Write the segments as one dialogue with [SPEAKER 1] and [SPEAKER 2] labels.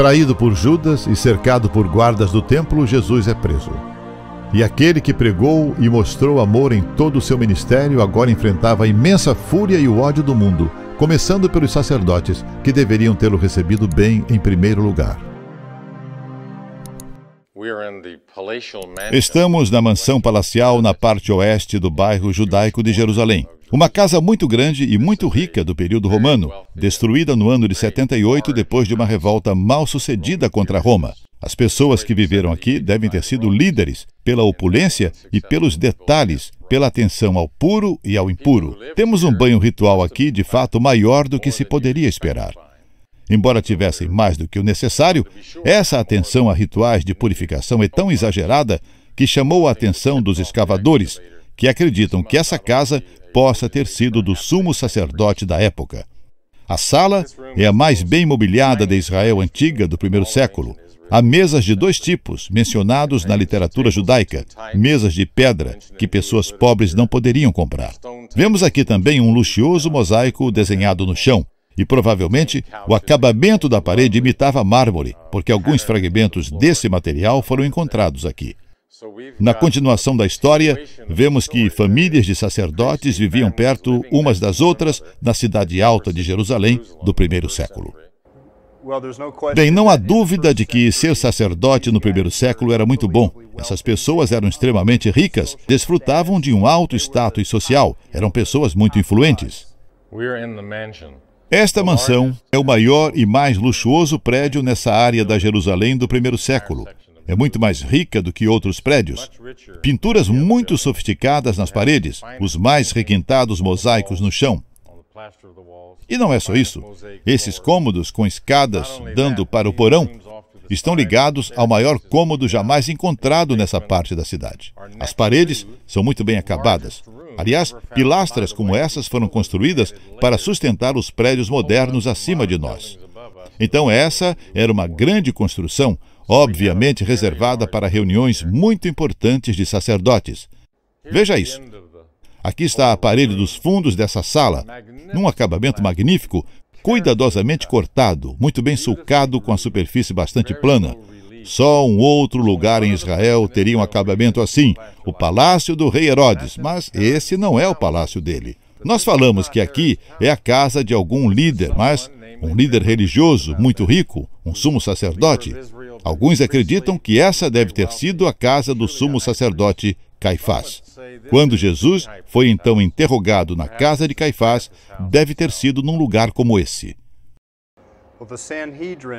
[SPEAKER 1] Traído por Judas e cercado por guardas do templo, Jesus é preso. E aquele que pregou e mostrou amor em todo o seu ministério agora enfrentava a imensa fúria e o ódio do mundo, começando pelos sacerdotes, que deveriam tê-lo recebido bem em primeiro lugar. Estamos na mansão palacial na parte oeste do bairro judaico de Jerusalém. Uma casa muito grande e muito rica do período romano, destruída no ano de 78 depois de uma revolta mal sucedida contra Roma. As pessoas que viveram aqui devem ter sido líderes pela opulência e pelos detalhes, pela atenção ao puro e ao impuro. Temos um banho ritual aqui de fato maior do que se poderia esperar. Embora tivessem mais do que o necessário, essa atenção a rituais de purificação é tão exagerada que chamou a atenção dos escavadores, que acreditam que essa casa possa ter sido do sumo sacerdote da época. A sala é a mais bem mobiliada de Israel antiga do primeiro século. Há mesas de dois tipos, mencionados na literatura judaica, mesas de pedra, que pessoas pobres não poderiam comprar. Vemos aqui também um luxuoso mosaico desenhado no chão, e provavelmente o acabamento da parede imitava mármore, porque alguns fragmentos desse material foram encontrados aqui. Na continuação da história, vemos que famílias de sacerdotes viviam perto umas das outras na cidade alta de Jerusalém do primeiro século. Bem, não há dúvida de que ser sacerdote no primeiro século era muito bom. Essas pessoas eram extremamente ricas, desfrutavam de um alto status social, eram pessoas muito influentes. Esta mansão é o maior e mais luxuoso prédio nessa área da Jerusalém do primeiro século é muito mais rica do que outros prédios. Pinturas muito sofisticadas nas paredes, os mais requintados mosaicos no chão. E não é só isso. Esses cômodos com escadas dando para o porão estão ligados ao maior cômodo jamais encontrado nessa parte da cidade. As paredes são muito bem acabadas. Aliás, pilastras como essas foram construídas para sustentar os prédios modernos acima de nós. Então, essa era uma grande construção obviamente reservada para reuniões muito importantes de sacerdotes. Veja isso. Aqui está a parede dos fundos dessa sala, num acabamento magnífico, cuidadosamente cortado, muito bem sulcado com a superfície bastante plana. Só um outro lugar em Israel teria um acabamento assim, o palácio do rei Herodes, mas esse não é o palácio dele. Nós falamos que aqui é a casa de algum líder, mas um líder religioso muito rico, um sumo sacerdote. Alguns acreditam que essa deve ter sido a casa do sumo sacerdote Caifás. Quando Jesus foi então interrogado na casa de Caifás, deve ter sido num lugar como esse.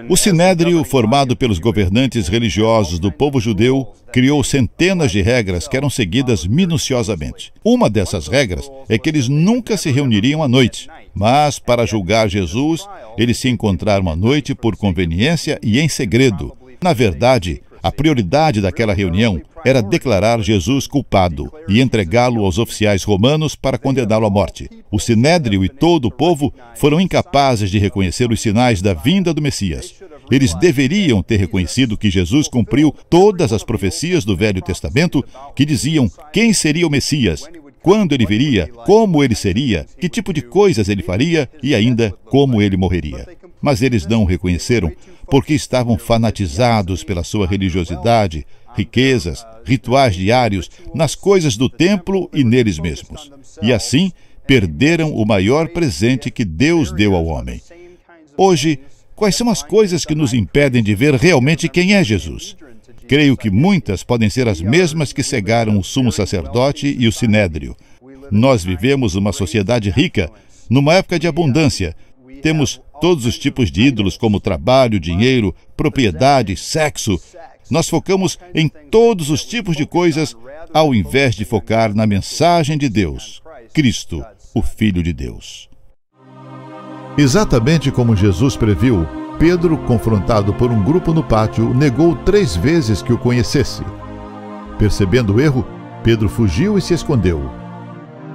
[SPEAKER 1] O Sinédrio, formado pelos governantes religiosos do povo judeu, criou centenas de regras que eram seguidas minuciosamente. Uma dessas regras é que eles nunca se reuniriam à noite, mas para julgar Jesus, eles se encontraram à noite por conveniência e em segredo. Na verdade, a prioridade daquela reunião era declarar Jesus culpado e entregá-lo aos oficiais romanos para condená-lo à morte. O sinédrio e todo o povo foram incapazes de reconhecer os sinais da vinda do Messias. Eles deveriam ter reconhecido que Jesus cumpriu todas as profecias do Velho Testamento que diziam quem seria o Messias, quando ele viria, como ele seria, que tipo de coisas ele faria e ainda como ele morreria mas eles não o reconheceram porque estavam fanatizados pela sua religiosidade, riquezas, rituais diários, nas coisas do templo e neles mesmos. E assim, perderam o maior presente que Deus deu ao homem. Hoje, quais são as coisas que nos impedem de ver realmente quem é Jesus? Creio que muitas podem ser as mesmas que cegaram o sumo sacerdote e o sinédrio. Nós vivemos uma sociedade rica, numa época de abundância. Temos todos os tipos de ídolos, como trabalho, dinheiro, propriedade, sexo. Nós focamos em todos os tipos de coisas, ao invés de focar na mensagem de Deus, Cristo, o Filho de Deus. Exatamente como Jesus previu, Pedro, confrontado por um grupo no pátio, negou três vezes que o conhecesse. Percebendo o erro, Pedro fugiu e se escondeu.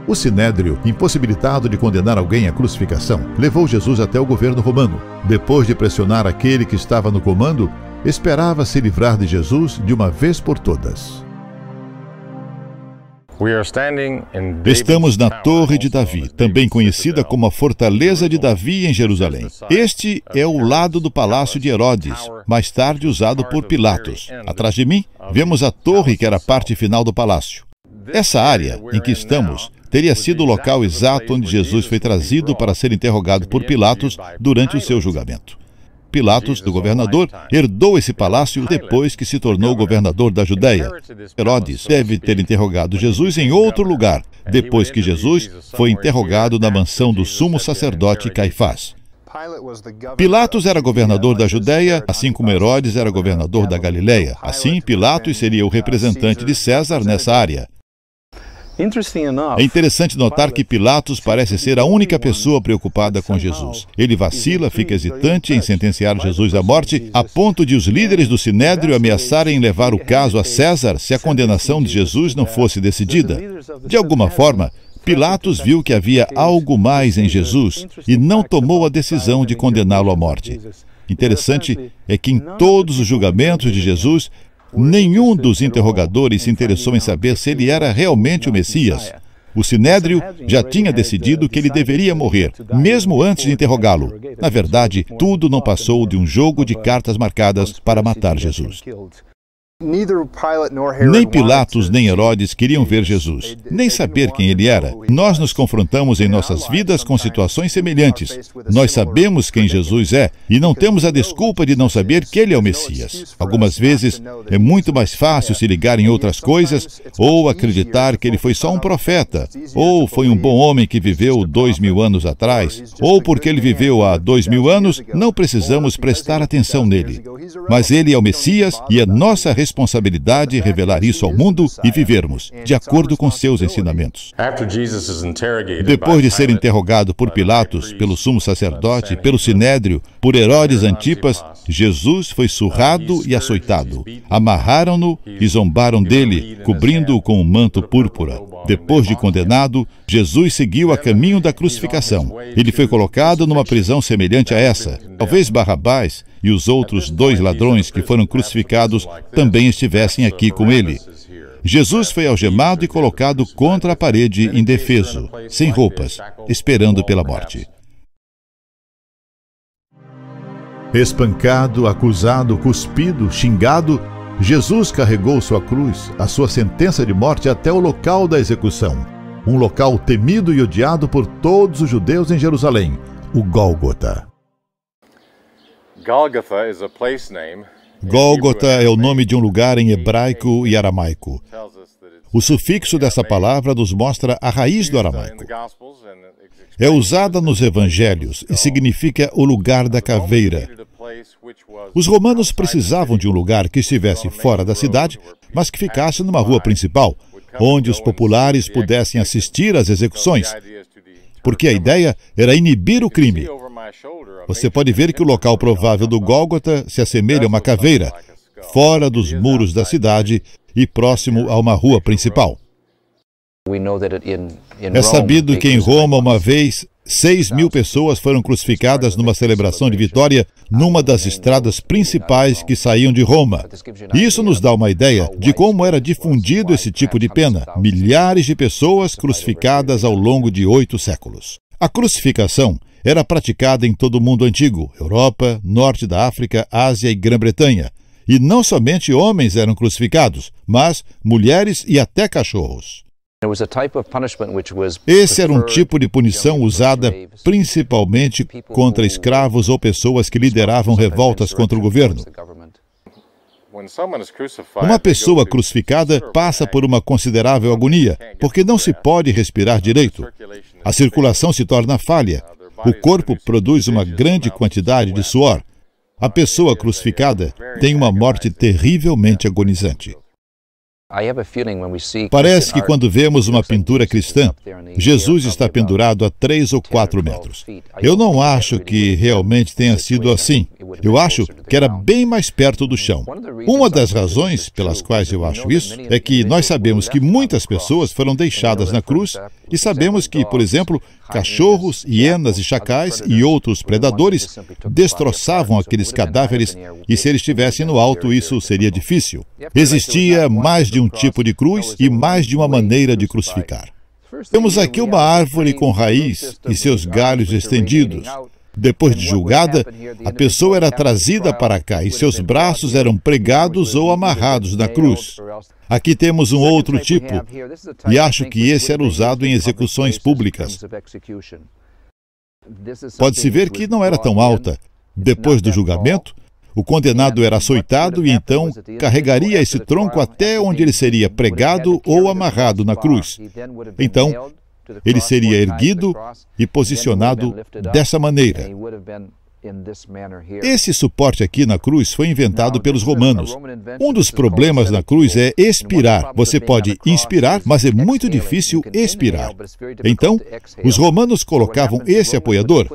[SPEAKER 1] O sinédrio, impossibilitado de condenar alguém à crucificação, levou Jesus até o governo romano. Depois de pressionar aquele que estava no comando, esperava se livrar de Jesus de uma vez por todas. Estamos na Torre de Davi, também conhecida como a Fortaleza de Davi em Jerusalém. Este é o lado do Palácio de Herodes, mais tarde usado por Pilatos. Atrás de mim, vemos a torre que era a parte final do palácio. Essa área em que estamos teria sido o local exato onde Jesus foi trazido para ser interrogado por Pilatos durante o seu julgamento. Pilatos, do governador, herdou esse palácio depois que se tornou governador da Judéia. Herodes deve ter interrogado Jesus em outro lugar, depois que Jesus foi interrogado na mansão do sumo sacerdote Caifás. Pilatos era governador da Judéia, assim como Herodes era governador da Galiléia. Assim, Pilatos seria o representante de César nessa área. É interessante notar que Pilatos parece ser a única pessoa preocupada com Jesus. Ele vacila, fica hesitante em sentenciar Jesus à morte, a ponto de os líderes do Sinédrio ameaçarem levar o caso a César se a condenação de Jesus não fosse decidida. De alguma forma, Pilatos viu que havia algo mais em Jesus e não tomou a decisão de condená-lo à morte. Interessante é que em todos os julgamentos de Jesus, Nenhum dos interrogadores se interessou em saber se ele era realmente o Messias. O Sinédrio já tinha decidido que ele deveria morrer, mesmo antes de interrogá-lo. Na verdade, tudo não passou de um jogo de cartas marcadas para matar Jesus. Nem Pilatos nem Herodes queriam ver Jesus, nem saber quem ele era. Nós nos confrontamos em nossas vidas com situações semelhantes. Nós sabemos quem Jesus é e não temos a desculpa de não saber que ele é o Messias. Algumas vezes é muito mais fácil se ligar em outras coisas ou acreditar que ele foi só um profeta, ou foi um bom homem que viveu dois mil anos atrás, ou porque ele viveu há dois mil anos, não precisamos prestar atenção nele. Mas ele é o Messias e é nossa responsabilidade responsabilidade revelar isso ao mundo e vivermos de acordo com seus ensinamentos. Depois de ser interrogado por Pilatos, pelo sumo sacerdote, pelo sinédrio, por Herodes Antipas, uh, Jesus foi uh, surrado e açoitado. Amarraram-no e zombaram dele, cobrindo-o com um manto púrpura. Depois de condenado, Jesus seguiu a caminho da crucificação. Ele foi colocado numa prisão semelhante a essa. Talvez Barrabás e os outros dois ladrões que foram crucificados também estivessem aqui com ele. Jesus foi algemado e colocado contra a parede, indefeso, sem roupas, esperando pela morte. Espancado, acusado, cuspido, xingado, Jesus carregou sua cruz, a sua sentença de morte, até o local da execução, um local temido e odiado por todos os judeus em Jerusalém, o Gólgota.
[SPEAKER 2] Gólgota é
[SPEAKER 1] o nome de um lugar em hebraico e aramaico. O sufixo dessa palavra nos mostra a raiz do aramaico. É usada nos evangelhos e significa o lugar da caveira, os romanos precisavam de um lugar que estivesse fora da cidade, mas que ficasse numa rua principal, onde os populares pudessem assistir às execuções, porque a ideia era inibir o crime. Você pode ver que o local provável do Gólgota se assemelha a uma caveira, fora dos muros da cidade e próximo a uma rua principal. É sabido que em Roma, uma vez, 6 mil pessoas foram crucificadas numa celebração de vitória numa das estradas principais que saíam de Roma. Isso nos dá uma ideia de como era difundido esse tipo de pena. Milhares de pessoas crucificadas ao longo de oito séculos. A crucificação era praticada em todo o mundo antigo, Europa, Norte da África, Ásia e Grã-Bretanha. E não somente homens eram crucificados, mas mulheres e até cachorros. Esse era um tipo de punição usada principalmente contra escravos ou pessoas que lideravam revoltas contra o governo. Uma pessoa crucificada passa por uma considerável agonia, porque não se pode respirar direito. A circulação se torna falha. O corpo produz uma grande quantidade de suor. A pessoa crucificada tem uma morte terrivelmente agonizante. Parece que quando vemos uma pintura cristã, Jesus está pendurado a três ou quatro metros. Eu não acho que realmente tenha sido assim. Eu acho que era bem mais perto do chão. Uma das razões pelas quais eu acho isso é que nós sabemos que muitas pessoas foram deixadas na cruz e sabemos que, por exemplo, cachorros, hienas e chacais e outros predadores destroçavam aqueles cadáveres e se eles estivessem no alto isso seria difícil. Existia mais de um um tipo de cruz e mais de uma maneira de crucificar. Temos aqui uma árvore com raiz e seus galhos estendidos. Depois de julgada, a pessoa era trazida para cá e seus braços eram pregados ou amarrados na cruz. Aqui temos um outro tipo, e acho que esse era usado em execuções públicas. Pode-se ver que não era tão alta. Depois do julgamento, o condenado era açoitado e então carregaria esse tronco até onde ele seria pregado ou amarrado na cruz. Então, ele seria erguido e posicionado dessa maneira. Esse suporte aqui na cruz foi inventado pelos romanos. Um dos problemas na cruz é expirar. Você pode inspirar, mas é muito difícil expirar. Então, os romanos colocavam esse apoiador.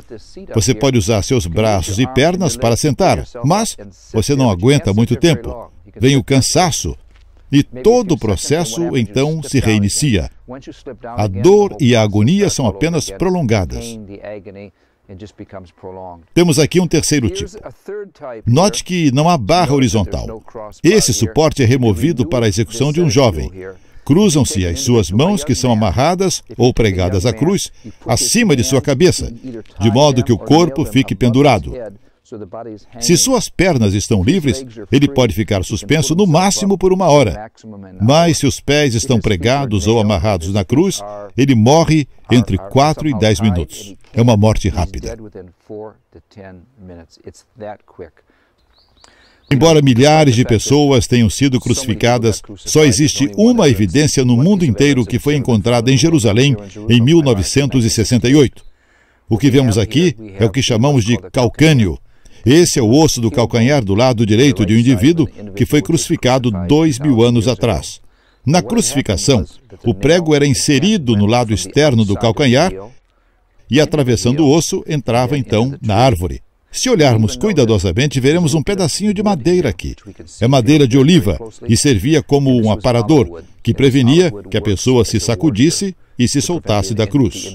[SPEAKER 1] Você pode usar seus braços e pernas para sentar, mas você não aguenta muito tempo. Vem o cansaço, e todo o processo então se reinicia. A dor e a agonia são apenas prolongadas. Temos aqui um terceiro tipo. Note que não há barra horizontal. Esse suporte é removido para a execução de um jovem. Cruzam-se as suas mãos, que são amarradas ou pregadas à cruz, acima de sua cabeça, de modo que o corpo fique pendurado. Se suas pernas estão livres, ele pode ficar suspenso no máximo por uma hora. Mas se os pés estão pregados ou amarrados na cruz, ele morre entre 4 e 10 minutos. É uma morte rápida. Embora milhares de pessoas tenham sido crucificadas, só existe uma evidência no mundo inteiro que foi encontrada em Jerusalém em 1968. O que vemos aqui é o que chamamos de calcânio, esse é o osso do calcanhar do lado direito de um indivíduo que foi crucificado dois mil anos atrás. Na crucificação, o prego era inserido no lado externo do calcanhar e, atravessando o osso, entrava então na árvore. Se olharmos cuidadosamente, veremos um pedacinho de madeira aqui. É madeira de oliva e servia como um aparador que prevenia que a pessoa se sacudisse e se soltasse da cruz.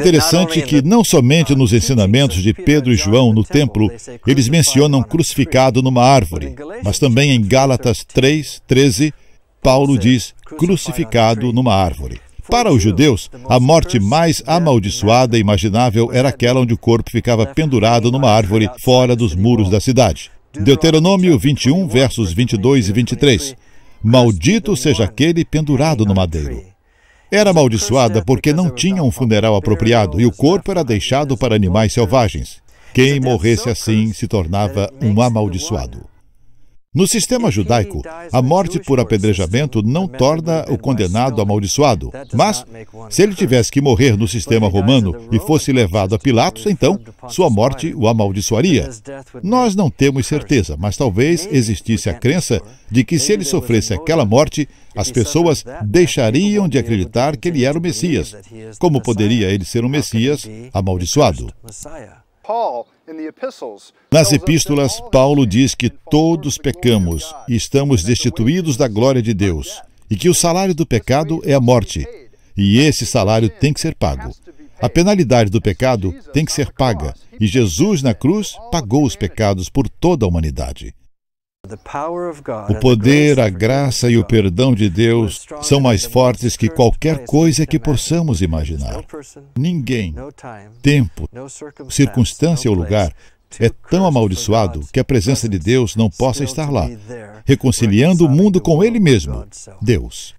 [SPEAKER 1] Interessante que não somente nos ensinamentos de Pedro e João no templo, eles mencionam crucificado numa árvore, mas também em Gálatas 3, 13, Paulo diz crucificado numa árvore. Para os judeus, a morte mais amaldiçoada e imaginável era aquela onde o corpo ficava pendurado numa árvore fora dos muros da cidade. Deuteronômio 21, versos 22 e 23. Maldito seja aquele pendurado no madeiro. Era amaldiçoada porque não tinha um funeral apropriado e o corpo era deixado para animais selvagens. Quem morresse assim se tornava um amaldiçoado. No sistema judaico, a morte por apedrejamento não torna o condenado amaldiçoado, mas se ele tivesse que morrer no sistema romano e fosse levado a Pilatos, então sua morte o amaldiçoaria. Nós não temos certeza, mas talvez existisse a crença de que se ele sofresse aquela morte, as pessoas deixariam de acreditar que ele era o Messias. Como poderia ele ser um Messias amaldiçoado? Paulo. Nas epístolas, Paulo diz que todos pecamos e estamos destituídos da glória de Deus, e que o salário do pecado é a morte, e esse salário tem que ser pago. A penalidade do pecado tem que ser paga, e Jesus na cruz pagou os pecados por toda a humanidade. O poder, a graça e o perdão de Deus são mais fortes que qualquer coisa que possamos imaginar. Ninguém, tempo, circunstância ou lugar é tão amaldiçoado que a presença de Deus não possa estar lá, reconciliando o mundo com Ele mesmo, Deus.